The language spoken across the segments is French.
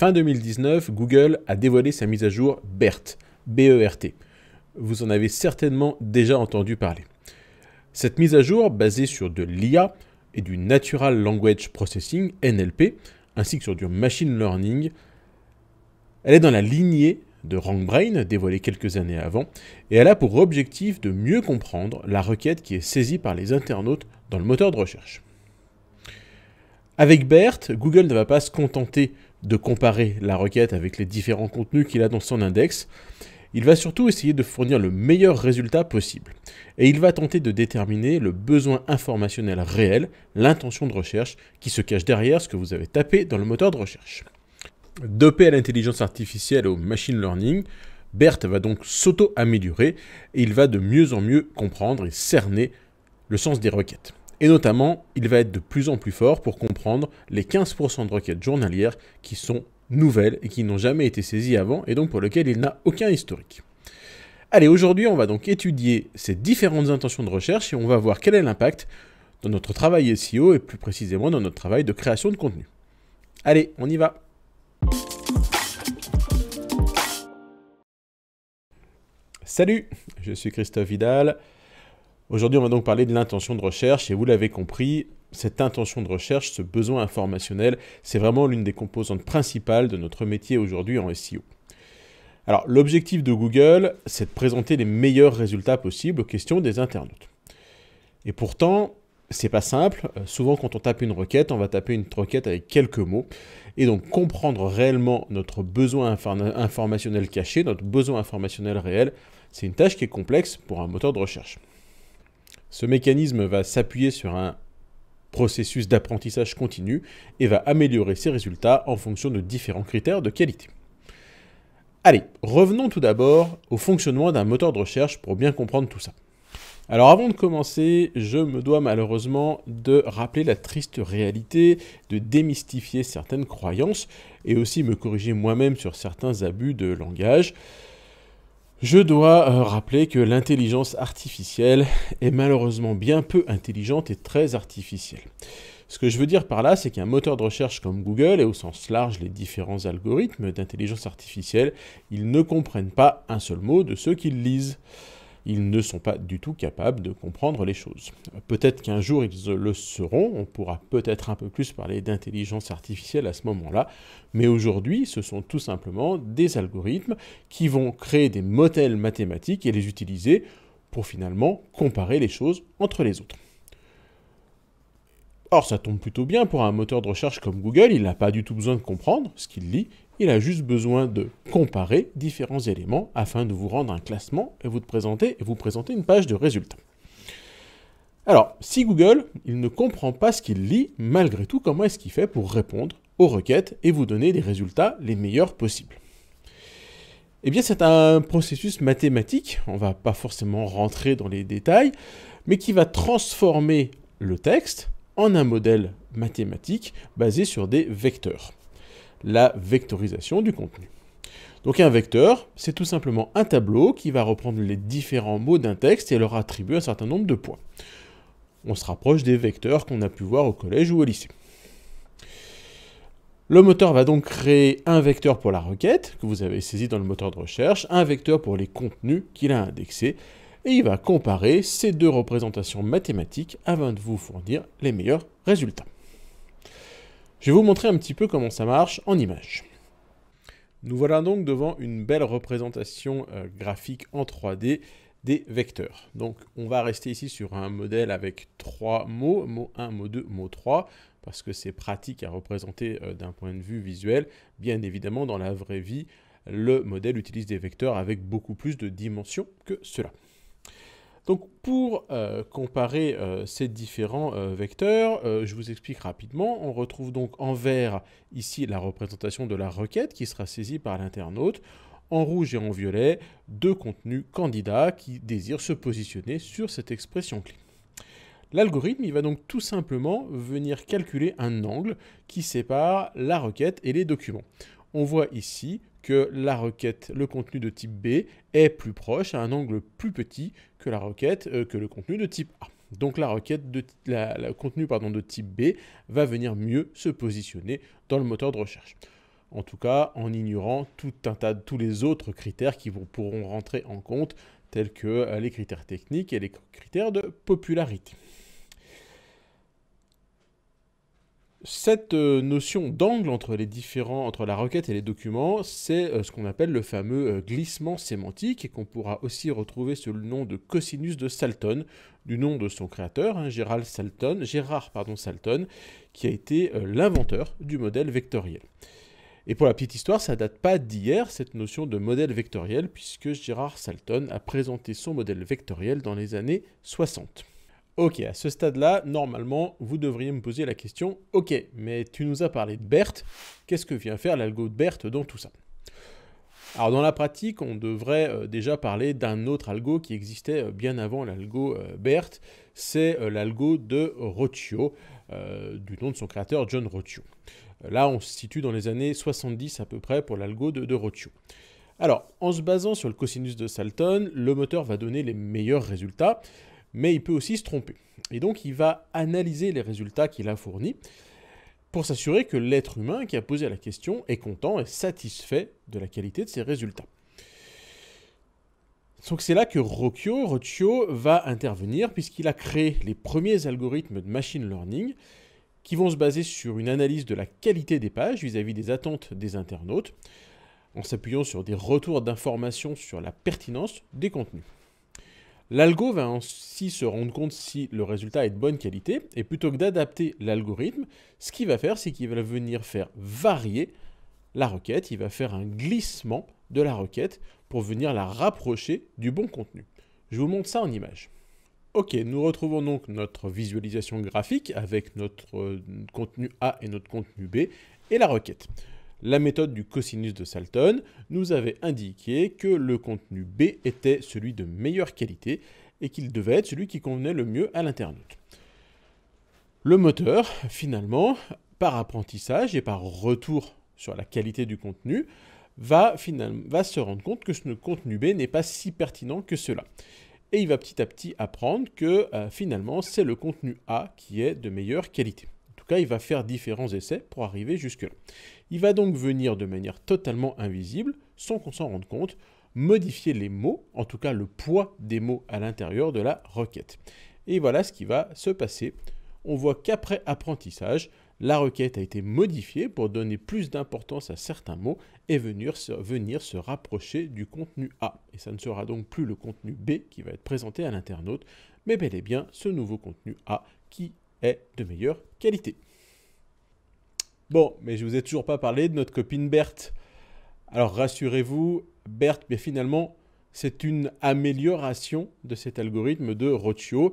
Fin 2019, Google a dévoilé sa mise à jour BERT, BERT. Vous en avez certainement déjà entendu parler. Cette mise à jour, basée sur de l'IA et du Natural Language Processing, NLP, ainsi que sur du Machine Learning, elle est dans la lignée de RankBrain, dévoilée quelques années avant, et elle a pour objectif de mieux comprendre la requête qui est saisie par les internautes dans le moteur de recherche. Avec BERT, Google ne va pas se contenter de comparer la requête avec les différents contenus qu'il a dans son index, il va surtout essayer de fournir le meilleur résultat possible. Et il va tenter de déterminer le besoin informationnel réel, l'intention de recherche qui se cache derrière ce que vous avez tapé dans le moteur de recherche. Dopé à l'intelligence artificielle et au machine learning, Bert va donc s'auto-améliorer et il va de mieux en mieux comprendre et cerner le sens des requêtes. Et notamment, il va être de plus en plus fort pour comprendre les 15% de requêtes journalières qui sont nouvelles et qui n'ont jamais été saisies avant et donc pour lesquelles il n'a aucun historique. Allez, aujourd'hui, on va donc étudier ces différentes intentions de recherche et on va voir quel est l'impact dans notre travail SEO et plus précisément dans notre travail de création de contenu. Allez, on y va Salut, je suis Christophe Vidal, Aujourd'hui, on va donc parler de l'intention de recherche et vous l'avez compris, cette intention de recherche, ce besoin informationnel, c'est vraiment l'une des composantes principales de notre métier aujourd'hui en SEO. Alors, l'objectif de Google, c'est de présenter les meilleurs résultats possibles aux questions des internautes. Et pourtant, c'est pas simple. Euh, souvent, quand on tape une requête, on va taper une requête avec quelques mots. Et donc, comprendre réellement notre besoin informationnel caché, notre besoin informationnel réel, c'est une tâche qui est complexe pour un moteur de recherche. Ce mécanisme va s'appuyer sur un processus d'apprentissage continu et va améliorer ses résultats en fonction de différents critères de qualité. Allez, revenons tout d'abord au fonctionnement d'un moteur de recherche pour bien comprendre tout ça. Alors avant de commencer, je me dois malheureusement de rappeler la triste réalité, de démystifier certaines croyances et aussi me corriger moi-même sur certains abus de langage. Je dois euh, rappeler que l'intelligence artificielle est malheureusement bien peu intelligente et très artificielle. Ce que je veux dire par là, c'est qu'un moteur de recherche comme Google, et au sens large les différents algorithmes d'intelligence artificielle, ils ne comprennent pas un seul mot de ceux qu'ils lisent ils ne sont pas du tout capables de comprendre les choses. Peut-être qu'un jour ils le seront, on pourra peut-être un peu plus parler d'intelligence artificielle à ce moment-là, mais aujourd'hui ce sont tout simplement des algorithmes qui vont créer des modèles mathématiques et les utiliser pour finalement comparer les choses entre les autres. Or, ça tombe plutôt bien pour un moteur de recherche comme Google, il n'a pas du tout besoin de comprendre ce qu'il lit, il a juste besoin de comparer différents éléments afin de vous rendre un classement et vous présenter présenter une page de résultats. Alors, si Google, il ne comprend pas ce qu'il lit, malgré tout, comment est-ce qu'il fait pour répondre aux requêtes et vous donner des résultats les meilleurs possibles Eh bien, c'est un processus mathématique, on ne va pas forcément rentrer dans les détails, mais qui va transformer le texte en un modèle mathématique basé sur des vecteurs la vectorisation du contenu. Donc un vecteur, c'est tout simplement un tableau qui va reprendre les différents mots d'un texte et leur attribuer un certain nombre de points. On se rapproche des vecteurs qu'on a pu voir au collège ou au lycée. Le moteur va donc créer un vecteur pour la requête que vous avez saisi dans le moteur de recherche, un vecteur pour les contenus qu'il a indexés, et il va comparer ces deux représentations mathématiques avant de vous fournir les meilleurs résultats. Je vais vous montrer un petit peu comment ça marche en image. Nous voilà donc devant une belle représentation euh, graphique en 3D des vecteurs. Donc on va rester ici sur un modèle avec trois mots, mot 1, mot 2, mot 3, parce que c'est pratique à représenter euh, d'un point de vue visuel. Bien évidemment, dans la vraie vie, le modèle utilise des vecteurs avec beaucoup plus de dimensions que cela. Donc pour euh, comparer euh, ces différents euh, vecteurs, je vous explique rapidement. On retrouve donc en vert ici la représentation de la requête qui sera saisie par l'internaute. En rouge et en violet, deux contenus candidats qui désirent se positionner sur cette expression clé. L'algorithme, va donc tout simplement venir calculer un angle qui sépare la requête et les documents. On voit ici que la requête, le contenu de type B, est plus proche, à un angle plus petit que la requête, euh, que le contenu de type A. Donc la requête de la, contenu pardon, de type B va venir mieux se positionner dans le moteur de recherche. En tout cas, en ignorant tout un tas tous les autres critères qui vous pourront rentrer en compte, tels que euh, les critères techniques et les critères de popularité. Cette euh, notion d'angle entre les différents, entre la requête et les documents, c'est euh, ce qu'on appelle le fameux euh, glissement sémantique et qu'on pourra aussi retrouver sous le nom de cosinus de Salton, du nom de son créateur, hein, Salton, Gérard pardon, Salton, qui a été l'inventeur du modèle vectoriel. Et pour la petite histoire, ça ne date pas d'hier, cette notion de modèle vectoriel, puisque Gérard Salton a présenté son modèle vectoriel dans les années 60. Ok, à ce stade-là, normalement, vous devriez me poser la question, ok, mais tu nous as parlé de berthe qu'est-ce que vient faire l'algo de Berthe dans tout ça alors dans la pratique, on devrait euh, déjà parler d'un autre algo qui existait euh, bien avant l'algo euh, BERT, c'est l'algo de Roccio, du nom de son créateur John Roccio. Là, on se situe dans les années 70 à peu près pour l'algo de, de Roccio. Alors, en se basant sur le cosinus de Salton, le moteur va donner les meilleurs résultats, mais il peut aussi se tromper. Et donc il va analyser les résultats qu'il a fournis pour s'assurer que l'être humain qui a posé la question est content et satisfait de la qualité de ses résultats. Donc c'est là que Rocchio, Rocchio va intervenir puisqu'il a créé les premiers algorithmes de machine learning qui vont se baser sur une analyse de la qualité des pages vis-à-vis -vis des attentes des internautes en s'appuyant sur des retours d'informations sur la pertinence des contenus. L'algo va ainsi se rendre compte si le résultat est de bonne qualité, et plutôt que d'adapter l'algorithme, ce qu'il va faire, c'est qu'il va venir faire varier la requête, il va faire un glissement de la requête pour venir la rapprocher du bon contenu. Je vous montre ça en image. Ok, nous retrouvons donc notre visualisation graphique avec notre euh, contenu A et notre contenu B et la requête. La méthode du cosinus de Salton nous avait indiqué que le contenu B était celui de meilleure qualité et qu'il devait être celui qui convenait le mieux à l'internaute. Le moteur, finalement, par apprentissage et par retour sur la qualité du contenu, va, finalement, va se rendre compte que ce contenu B n'est pas si pertinent que cela. Et il va petit à petit apprendre que euh, finalement c'est le contenu A qui est de meilleure qualité tout cas, il va faire différents essais pour arriver jusque-là. Il va donc venir de manière totalement invisible, sans qu'on s'en rende compte, modifier les mots, en tout cas le poids des mots à l'intérieur de la requête. Et voilà ce qui va se passer. On voit qu'après apprentissage, la requête a été modifiée pour donner plus d'importance à certains mots et venir se, venir se rapprocher du contenu A. Et ça ne sera donc plus le contenu B qui va être présenté à l'internaute, mais bel et bien ce nouveau contenu A qui de meilleure qualité. Bon, mais je vous ai toujours pas parlé de notre copine Berthe. Alors rassurez-vous, Berthe, mais finalement, c'est une amélioration de cet algorithme de Rocio,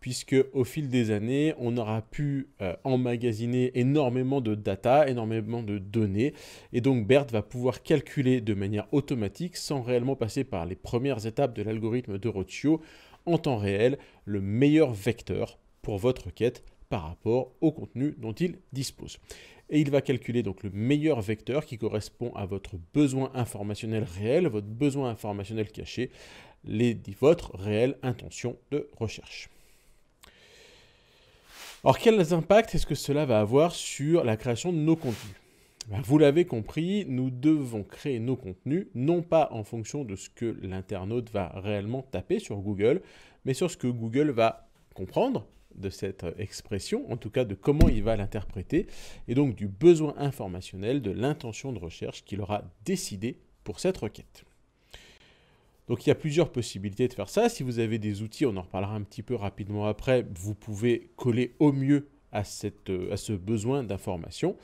puisque au fil des années, on aura pu euh, emmagasiner énormément de data, énormément de données, et donc Berthe va pouvoir calculer de manière automatique, sans réellement passer par les premières étapes de l'algorithme de Rocio en temps réel, le meilleur vecteur pour votre requête par rapport au contenu dont il dispose. Et il va calculer donc le meilleur vecteur qui correspond à votre besoin informationnel réel, votre besoin informationnel caché, les, votre réelle intention de recherche. Alors quels impacts est-ce que cela va avoir sur la création de nos contenus ben, vous l'avez compris, nous devons créer nos contenus, non pas en fonction de ce que l'internaute va réellement taper sur Google, mais sur ce que Google va comprendre, de cette euh, expression, en tout cas de comment il va l'interpréter, et donc du besoin informationnel, de l'intention de recherche qu'il aura décidé pour cette requête. Donc il y a plusieurs possibilités de faire ça. Si vous avez des outils, on en reparlera un petit peu rapidement après, vous pouvez coller au mieux à, euh, ce besoin d'information.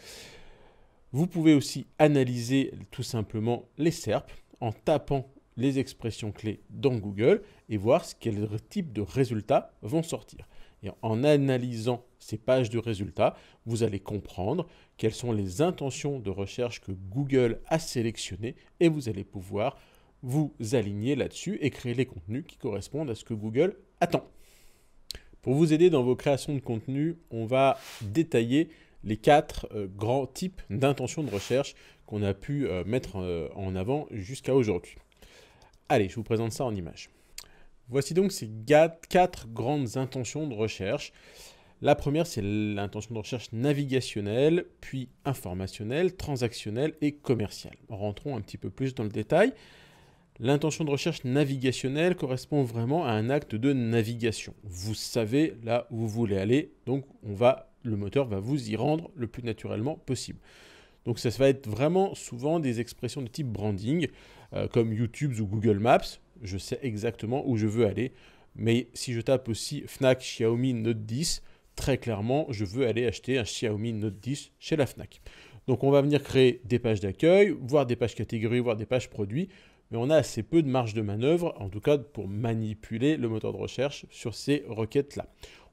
Vous pouvez aussi analyser tout simplement les SERP en tapant les expressions clés dans Google et voir quel type de résultats vont sortir. Et en analysant ces pages de résultats, vous allez comprendre quelles sont les intentions de recherche que Google a sélectionnées et vous allez pouvoir vous aligner là-dessus et créer les contenus qui correspondent à ce que Google attend. Pour vous aider dans vos créations de contenu, on va détailler les quatre euh, grands types d'intentions de recherche qu'on a pu euh, mettre euh, en avant jusqu'à aujourd'hui. Allez, je vous présente ça en images. Voici donc ces quatre grandes intentions de recherche. La première, c'est l'intention de recherche navigationnelle, puis informationnelle, transactionnelle et commerciale. Rentrons un petit peu plus dans le détail. L'intention de recherche navigationnelle correspond vraiment à un acte de navigation. Vous savez là où vous voulez aller, donc on va, le moteur va vous y rendre le plus naturellement possible. Donc ça va être vraiment souvent des expressions de type branding, euh, comme YouTube ou Google Maps je sais exactement où je veux aller. Mais si je tape aussi Fnac Xiaomi Note 10, très clairement, je veux aller acheter un Xiaomi Note 10 chez la Fnac. Donc on va venir créer des pages d'accueil, voire des pages catégories, voire des pages produits, mais on a assez peu de marge de manœuvre, en tout cas pour manipuler le moteur de recherche sur ces requêtes-là.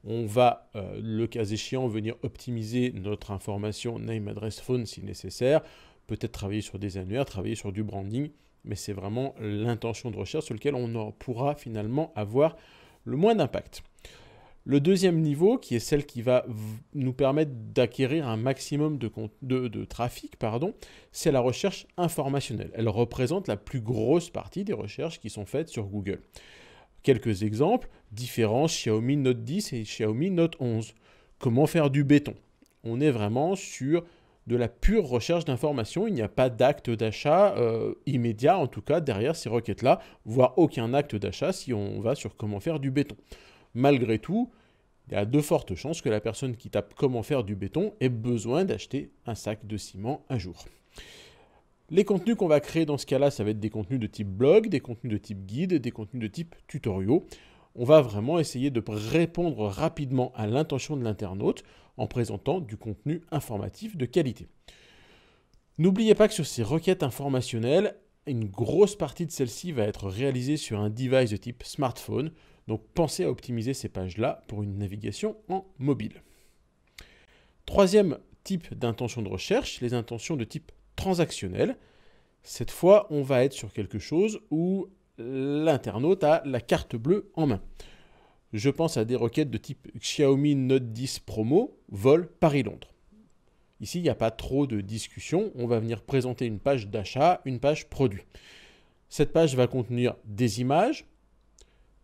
On va, euh, le cas échéant, venir optimiser notre information name, address, phone si nécessaire, peut-être travailler sur des annuaires, travailler sur du branding, mais c'est vraiment l'intention de recherche sur lequel on pourra finalement avoir le moins d'impact. Le deuxième niveau, qui est celle qui va nous permettre d'acquérir un maximum de, trafic, pardon, c'est la recherche informationnelle. Elle représente la plus grosse partie des recherches qui sont faites sur Google. Quelques exemples, différence Xiaomi Note 10 et Xiaomi Note 11. Comment faire du béton On est vraiment sur de la pure recherche d'informations. Il n'y a pas d'acte d'achat euh, immédiat, en tout cas, derrière ces requêtes-là, voire aucun acte d'achat si on va sur comment faire du béton. Malgré tout, il y a de fortes chances que la personne qui tape comment faire du béton ait besoin d'acheter un sac de ciment un jour. Les contenus qu'on va créer dans ce cas-là, ça va être des contenus de type blog, des contenus de type guide, des contenus de type tutoriaux on va vraiment essayer de répondre rapidement à l'intention de l'internaute en présentant du contenu informatif de qualité. N'oubliez pas que sur ces requêtes informationnelles, une grosse partie de celles ci va être réalisée sur un device de type smartphone, donc pensez à optimiser ces pages-là pour une navigation en mobile. Troisième type d'intention de recherche, les intentions de type transactionnel. Cette fois, on va être sur quelque chose où l'internaute a la carte bleue en main. Je pense à des requêtes de type Xiaomi Note 10 Promo, vol Paris-Londres. Ici, il n'y a pas trop de discussion. On va venir présenter une page d'achat, une page produit. Cette page va contenir des images,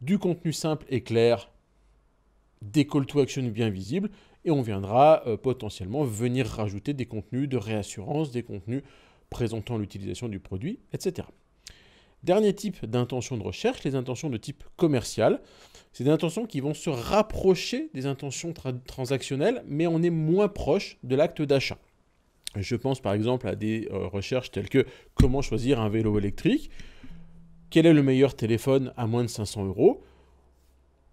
du contenu simple et clair, des call to action bien visibles, et on viendra euh, potentiellement venir rajouter des contenus de réassurance, des contenus présentant l'utilisation du produit, etc. Dernier type d'intention de recherche, les intentions de type commercial. C'est des intentions qui vont se rapprocher des intentions transactionnelles, mais on est moins proche de l'acte d'achat. Je pense par exemple à des euh, recherches telles que comment choisir un vélo électrique, quel est le meilleur téléphone à moins de 500 euros.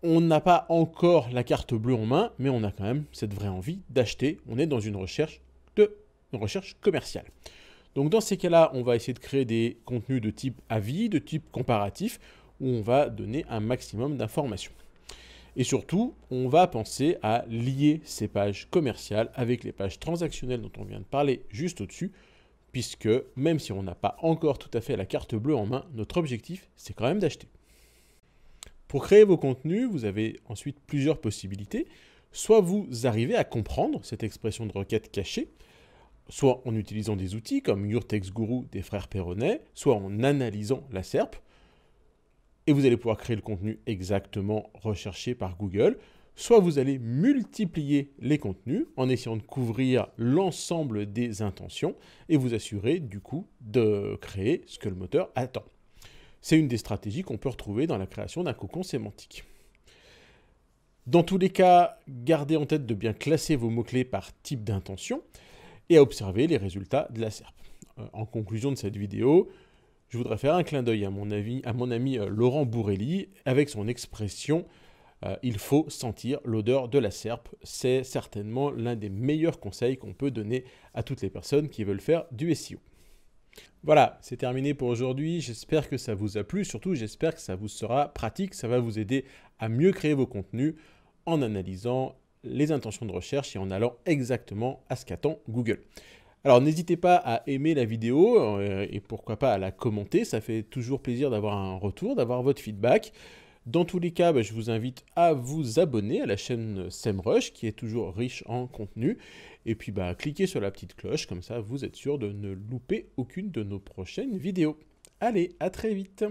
On n'a pas encore la carte bleue en main, mais on a quand même cette vraie envie d'acheter. On est dans une recherche de une recherche commerciale. Donc dans ces cas-là, on va essayer de créer des contenus de type avis, de type comparatif, où on va donner un maximum d'informations. Et surtout, on va penser à lier ces pages commerciales avec les pages transactionnelles dont on vient de parler juste au-dessus, puisque même si on n'a pas encore tout à fait la carte bleue en main, notre objectif, c'est quand même d'acheter. Pour créer vos contenus, vous avez ensuite plusieurs possibilités. Soit vous arrivez à comprendre cette expression de requête cachée, soit en utilisant des outils comme Urtex Guru des frères Perronnet, soit en analysant la SERP. Et vous allez pouvoir créer le contenu exactement recherché par Google. Soit vous allez multiplier les contenus en essayant de couvrir l'ensemble des intentions et vous assurer du coup de créer ce que le moteur attend. C'est une des stratégies qu'on peut retrouver dans la création d'un cocon sémantique. Dans tous les cas, gardez en tête de bien classer vos mots-clés par type d'intention et observer les résultats de la SERP. Euh, en conclusion de cette vidéo, je voudrais faire un clin d'œil à, mon avis, à mon ami euh, Laurent Bourrelli avec son expression euh, il faut sentir l'odeur de la SERP. C'est certainement l'un des meilleurs conseils qu'on peut donner à toutes les personnes qui veulent faire du SEO. Voilà, c'est terminé pour aujourd'hui. J'espère que ça vous a plu. Surtout, j'espère que ça vous sera pratique. Ça va vous aider à mieux créer vos contenus en analysant les intentions de recherche et en allant exactement à ce qu'attend Google. Alors n'hésitez pas à aimer la vidéo euh, et pourquoi pas à la commenter, ça fait toujours plaisir d'avoir un retour, d'avoir votre feedback. Dans tous les cas, bah, je vous invite à vous abonner à la chaîne SEMrush qui est toujours riche en contenu. Et puis bah, cliquez sur la petite cloche, comme ça vous êtes sûr de ne louper aucune de nos prochaines vidéos. Allez, à très vite